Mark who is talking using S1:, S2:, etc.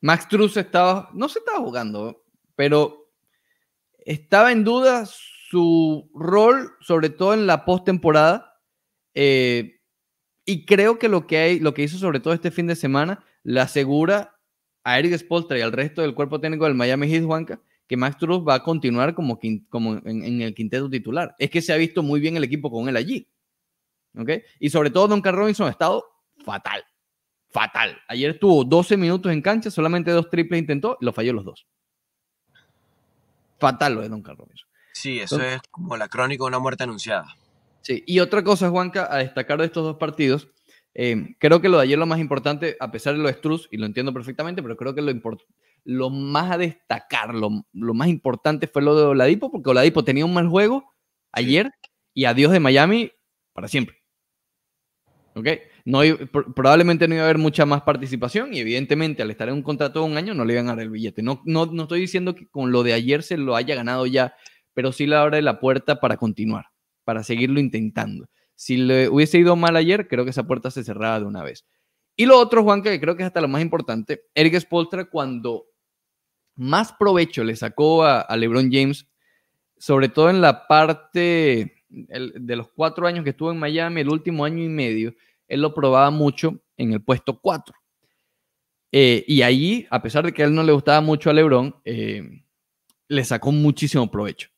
S1: Max Truss estaba, no se estaba jugando, pero estaba en duda su rol, sobre todo en la postemporada. Eh, y creo que lo que, hay, lo que hizo sobre todo este fin de semana le asegura a Eric Spolstra y al resto del cuerpo técnico del Miami Heat, Juanca, que Max Truss va a continuar como, como en, el quinteto titular. Es que se ha visto muy bien el equipo con él allí. ¿okay? Y sobre todo Don Carl Robinson ha estado fatal fatal. Ayer tuvo 12 minutos en cancha, solamente dos triples intentó y lo falló los dos. Fatal lo de Don Carlos Sí, eso es como la crónica de una muerte anunciada. Sí, y otra cosa, Juanca, a destacar de estos dos partidos, eh, creo que lo de ayer lo más importante, a pesar de lo de y lo entiendo perfectamente, pero creo que lo, más a destacar, lo, más importante fue lo de Oladipo, porque Oladipo tenía un mal juego ayer y adiós de Miami para siempre. ¿Ok? No, probablemente no iba a haber mucha más participación y evidentemente al estar en un contrato de un año no le iban a dar el billete. No, no, estoy diciendo que con lo de ayer se lo haya ganado ya, pero sí le abre la puerta para continuar, para seguirlo intentando. Si le hubiese ido mal ayer, creo que esa puerta se cerraba de una vez. Y lo otro, Juan, que creo que es hasta lo más importante, Eric Spolstra cuando más provecho le sacó a, LeBron James, sobre todo en la parte de los cuatro años que estuvo en Miami, el último año y medio, él lo probaba mucho en el puesto 4. Eh, y allí, a pesar de que a él no le gustaba mucho a Lebron, eh, le sacó muchísimo provecho.